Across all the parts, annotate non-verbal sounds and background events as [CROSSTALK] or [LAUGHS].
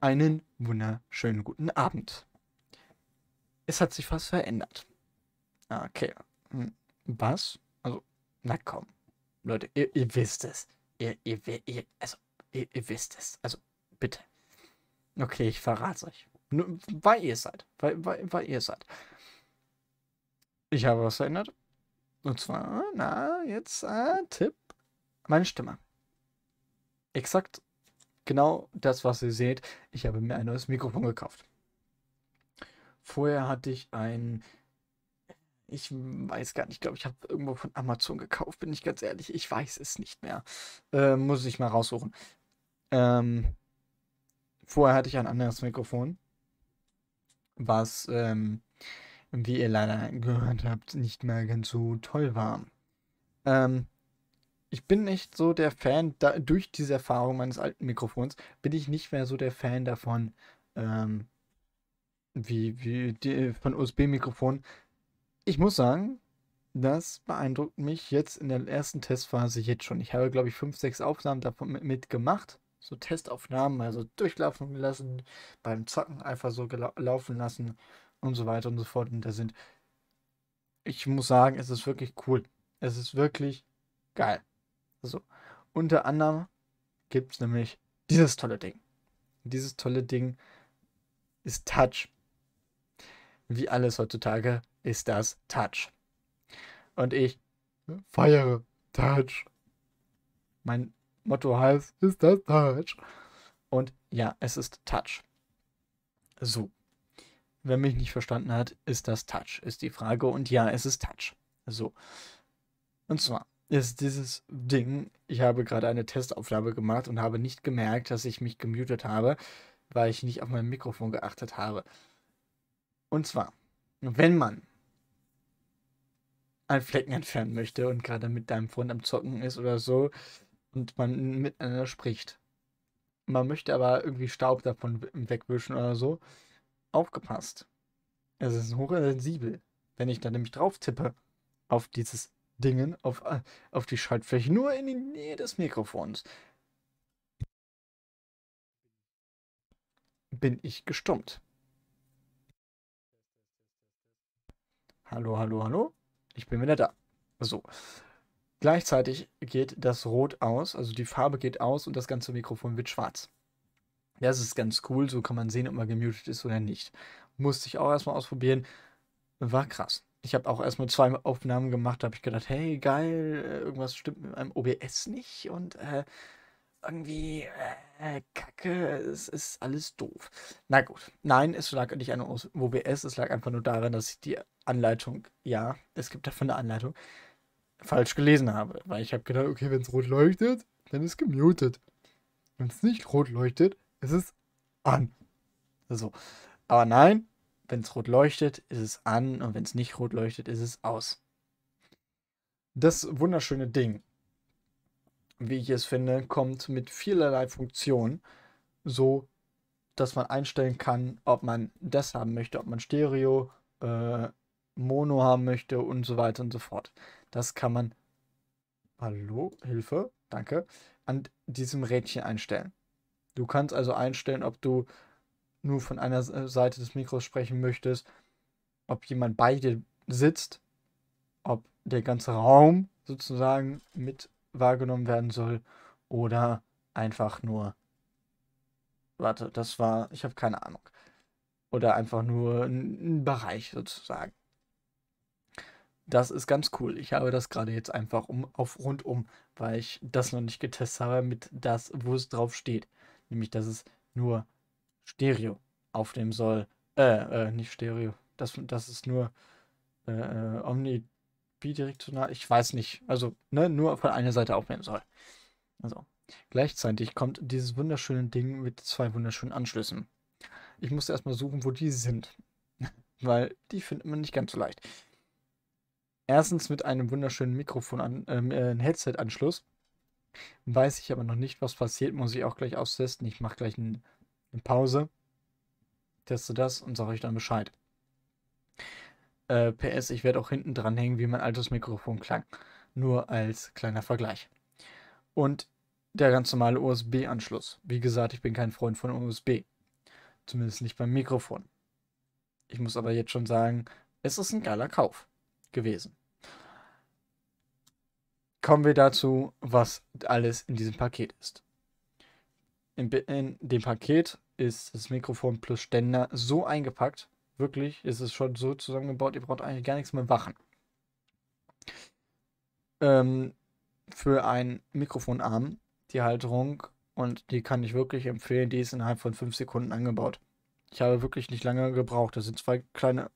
einen wunderschönen guten Abend. Es hat sich was verändert. Okay. Hm, was? Also, na komm. Leute, ihr, ihr wisst es. Ihr, ihr, ihr, also, ihr, ihr wisst es. Also, bitte. Okay, ich verrate euch. Nur, weil ihr seid. Weil, weil, weil ihr seid. Ich habe was verändert. Und zwar, na, jetzt äh, Tipp. Meine Stimme. Exakt Genau das, was ihr seht. Ich habe mir ein neues Mikrofon gekauft. Vorher hatte ich ein ich weiß gar nicht, ich glaube, ich habe irgendwo von Amazon gekauft, bin ich ganz ehrlich. Ich weiß es nicht mehr. Äh, muss ich mal raussuchen. Ähm, vorher hatte ich ein anderes Mikrofon, was, ähm, wie ihr leider gehört habt, nicht mehr ganz so toll war. Ähm, ich bin nicht so der Fan, da, durch diese Erfahrung meines alten Mikrofons bin ich nicht mehr so der Fan davon, ähm, wie, wie die, von USB-Mikrofonen. Ich muss sagen, das beeindruckt mich jetzt in der ersten Testphase jetzt schon. Ich habe, glaube ich, fünf, sechs Aufnahmen davon mitgemacht. So Testaufnahmen, also durchlaufen lassen, beim Zocken einfach so laufen lassen und so weiter und so fort. Und da sind, ich muss sagen, es ist wirklich cool. Es ist wirklich geil. So. Unter anderem gibt es nämlich dieses tolle Ding. Dieses tolle Ding ist Touch. Wie alles heutzutage ist das Touch. Und ich feiere Touch. Mein Motto heißt, ist das Touch? Und ja, es ist Touch. So. Wer mich nicht verstanden hat, ist das Touch, ist die Frage. Und ja, es ist Touch. So. Und zwar, ist dieses Ding, ich habe gerade eine Testaufnahme gemacht und habe nicht gemerkt, dass ich mich gemutet habe, weil ich nicht auf mein Mikrofon geachtet habe. Und zwar, wenn man einen Flecken entfernen möchte und gerade mit deinem Freund am Zocken ist oder so und man miteinander spricht. Man möchte aber irgendwie Staub davon wegwischen oder so. Aufgepasst. Es ist hochsensibel. Wenn ich da nämlich drauf tippe auf dieses Dingen auf, äh, auf die Schaltfläche, nur in die Nähe des Mikrofons. Bin ich gestummt. Hallo, hallo, hallo. Ich bin wieder da. So. Gleichzeitig geht das Rot aus, also die Farbe geht aus und das ganze Mikrofon wird schwarz. Das ist ganz cool, so kann man sehen, ob man gemutet ist oder nicht. Musste ich auch erstmal ausprobieren. War krass ich habe auch erstmal zwei Aufnahmen gemacht, da habe ich gedacht, hey, geil, äh, irgendwas stimmt mit meinem OBS nicht und äh, irgendwie äh, kacke, es ist alles doof. Na gut, nein, es lag nicht an OBS, es lag einfach nur daran, dass ich die Anleitung, ja, es gibt dafür eine Anleitung, falsch gelesen habe. Weil ich habe gedacht, okay, wenn es rot leuchtet, dann ist gemutet. Wenn es nicht rot leuchtet, ist es an. So. Aber nein, wenn es rot leuchtet, ist es an und wenn es nicht rot leuchtet, ist es aus. Das wunderschöne Ding, wie ich es finde, kommt mit vielerlei Funktionen, so dass man einstellen kann, ob man das haben möchte, ob man Stereo, äh, Mono haben möchte und so weiter und so fort. Das kann man, hallo, Hilfe, danke, an diesem Rädchen einstellen. Du kannst also einstellen, ob du nur von einer äh, Seite des Mikros sprechen möchtest, ob jemand bei dir sitzt, ob der ganze Raum sozusagen mit wahrgenommen werden soll oder einfach nur. Warte, das war. Ich habe keine Ahnung. Oder einfach nur ein, Bereich sozusagen. Das ist ganz cool. Ich habe das gerade jetzt einfach um, auf rundum, weil ich das noch nicht getestet habe, mit das, wo es drauf steht. Nämlich, dass es nur Stereo aufnehmen soll. Äh, äh, nicht Stereo. Das, das ist nur äh, äh Omni bidirektional. Ich weiß nicht. Also, ne, nur von einer Seite aufnehmen soll. Also, gleichzeitig kommt dieses wunderschöne Ding mit zwei wunderschönen Anschlüssen. Ich musste erstmal suchen, wo die sind. [LAUGHS] Weil die findet man nicht ganz so leicht. Erstens mit einem wunderschönen Mikrofon an, äh, äh Headset-Anschluss. Weiß ich aber noch nicht, was passiert, muss ich auch gleich austesten. Ich mache gleich ein eine Pause, teste das und sage euch dann Bescheid. Äh, PS, ich werde auch hinten dran hängen, wie mein altes Mikrofon klang. Nur als kleiner Vergleich. Und der ganz normale USB-Anschluss. Wie gesagt, ich bin kein Freund von USB. Zumindest nicht beim Mikrofon. Ich muss aber jetzt schon sagen, es ist ein geiler Kauf gewesen. Kommen wir dazu, was alles in diesem Paket ist in, in dem Paket ist das Mikrofon plus Ständer so eingepackt. Wirklich, ist es schon so zusammengebaut, ihr braucht eigentlich gar nichts mehr machen. Ähm, für einen Mikrofonarm, die Halterung, und die kann ich wirklich empfehlen, die ist innerhalb von 5 Sekunden angebaut. Ich habe wirklich nicht lange gebraucht. Da sind zwei kleine,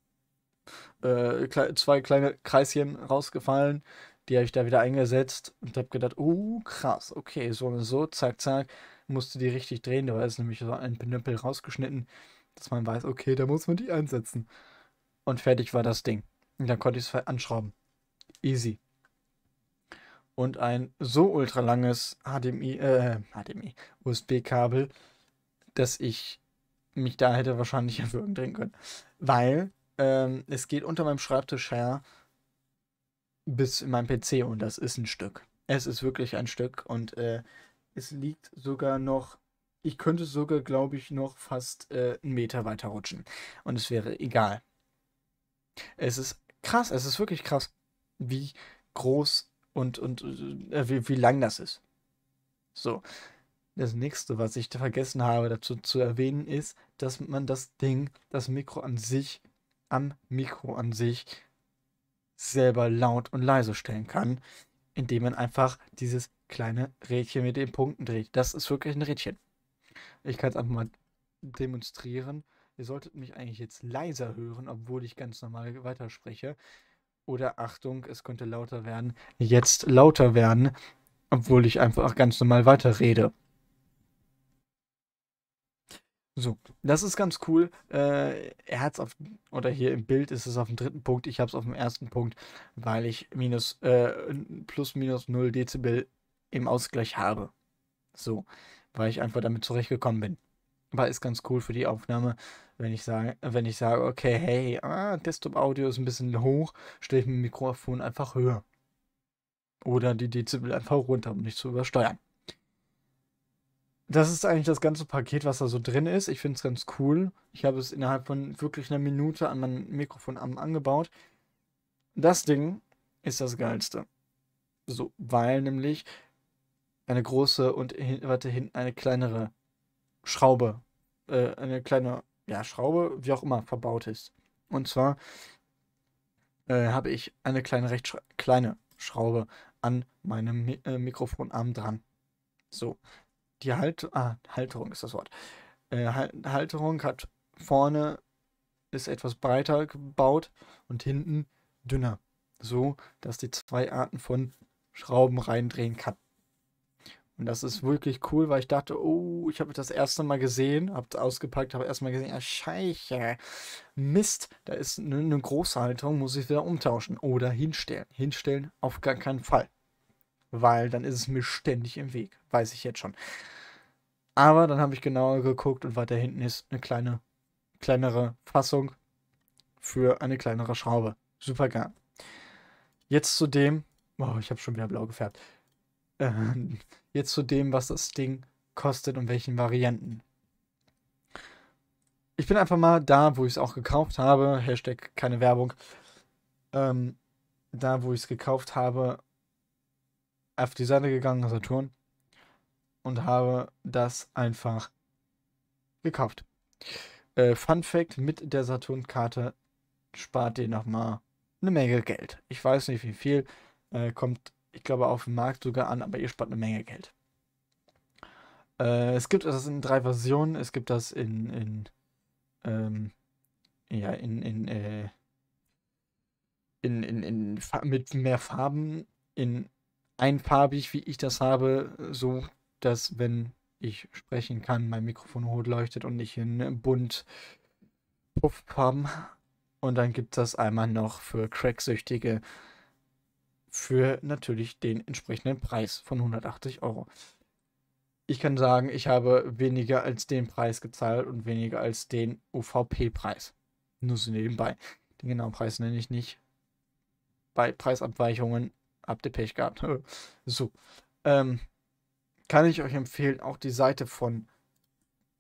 äh, kle zwei kleine Kreischen rausgefallen. Die habe ich da wieder eingesetzt und habe gedacht, oh krass, okay, so und so, zack, zack, musste die richtig drehen. Da ist nämlich so ein Pinöppel rausgeschnitten, dass man weiß, okay, da muss man die einsetzen. Und fertig war das Ding. Und dann konnte ich es anschrauben. Easy. Und ein so ultralanges HDMI, äh, HDMI, USB-Kabel, dass ich mich da hätte wahrscheinlich erwürgen [LAUGHS] drehen können. Weil ähm, es geht unter meinem Schreibtisch her bis in meinem PC und das ist ein Stück. Es ist wirklich ein Stück und äh, es liegt sogar noch, ich könnte sogar, glaube ich, noch fast äh, einen Meter weiter rutschen und es wäre egal. Es ist krass, es ist wirklich krass, wie groß und, und äh, wie, wie lang das ist. So. Das nächste, was ich vergessen habe dazu zu erwähnen, ist, dass man das Ding, das Mikro an sich, am Mikro an sich selber laut und leise stellen kann, indem man einfach dieses kleine Rädchen mit den Punkten dreht. Das ist wirklich ein Rädchen. Ich kann es einfach mal demonstrieren. Ihr solltet mich eigentlich jetzt leiser hören, obwohl ich ganz normal weiterspreche. Oder Achtung, es könnte lauter werden. Jetzt lauter werden, obwohl ich einfach ganz normal weiterrede. So, das ist ganz cool. Äh, er hat es auf, oder hier im Bild ist es auf dem dritten Punkt, ich habe es auf dem ersten Punkt, weil ich minus, äh, plus minus 0 Dezibel im Ausgleich habe. So, weil ich einfach damit zurechtgekommen bin. Aber ist ganz cool für die Aufnahme, wenn ich sage, wenn ich sage, okay, hey, ah, Desktop-Audio ist ein bisschen hoch, stelle ich mein Mikrofon einfach höher. Oder die Dezibel einfach runter, um nicht zu übersteuern das ist eigentlich das ganze Paket, was da so drin ist. Ich finde es ganz cool. Ich habe es innerhalb von wirklich einer Minute an mein Mikrofon angebaut. Das Ding ist das geilste. So, weil nämlich eine große und hin, weiter hinten eine kleinere Schraube, äh, eine kleine, ja, Schraube, wie auch immer, verbaut ist. Und zwar äh, habe ich eine kleine, recht kleine Schraube an meinem Mi äh, Mikrofonarm dran. So, die Halt ah, Halterung ist das Wort. Äh, Halterung hat vorne ist etwas breiter gebaut und hinten dünner, so dass die zwei Arten von Schrauben reindrehen kann. Und das ist wirklich cool, weil ich dachte, oh, ich habe das erste Mal gesehen, habe ausgepackt, habe erstmal gesehen, ja, ah, Scheiße, Mist, da ist eine, eine große Halterung, muss ich wieder umtauschen oder hinstellen. Hinstellen auf gar keinen Fall weil dann ist es mir ständig im Weg, weiß ich jetzt schon. Aber dann habe ich genauer geguckt und weiter hinten ist eine kleine, kleinere Fassung für eine kleinere Schraube. Super geil. Jetzt zu dem, oh, ich habe schon wieder blau gefärbt. Ähm, jetzt zu dem, was das Ding kostet und welchen Varianten. Ich bin einfach mal da, wo ich es auch gekauft habe. Hashtag keine Werbung. Ähm, da, wo ich es gekauft habe auf die Seite gegangen, Saturn, und habe das einfach gekauft. Äh, Fun Fact: Mit der Saturn-Karte spart ihr nochmal eine Menge Geld. Ich weiß nicht, wie viel. Äh, kommt, ich glaube, auf den Markt sogar an, aber ihr spart eine Menge Geld. Äh, es gibt das in drei Versionen. Es gibt das in. in ähm, ja, in. in äh, in, in, in, mit mehr Farben, in einfarbig, wie ich das habe, so dass, wenn ich sprechen kann, mein Mikrofon rot leuchtet und nicht in bunt Pufffarben. Und dann gibt es das einmal noch für Cracksüchtige für natürlich den entsprechenden Preis von 180 Euro. Ich kann sagen, ich habe weniger als den Preis gezahlt und weniger als den UVP-Preis. Nur so nebenbei. Den genauen Preis nenne ich nicht. Bei Preisabweichungen habt ihr Pech gehabt. [LAUGHS] so. Ähm, kann ich euch empfehlen, auch die Seite von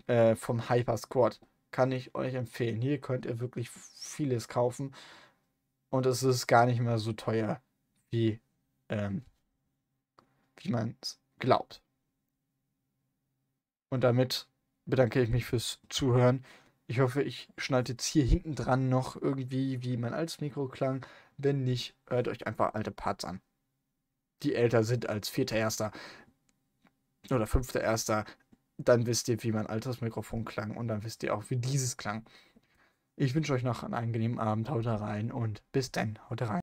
äh, vom Hyper Squad kann ich euch empfehlen. Hier könnt ihr wirklich vieles kaufen und es ist gar nicht mehr so teuer, wie, ähm, wie man es glaubt. Und damit bedanke ich mich fürs Zuhören. Ich hoffe, ich schneide jetzt hier hinten dran noch irgendwie, wie mein altes Mikro klang. Wenn nicht, hört euch einfach alte Parts an die älter sind als vierter Erster oder fünfter Erster, dann wisst ihr, wie mein altes Mikrofon klang und dann wisst ihr auch, wie dieses klang. Ich wünsche euch noch einen angenehmen Abend, haut rein und bis dann, haut rein.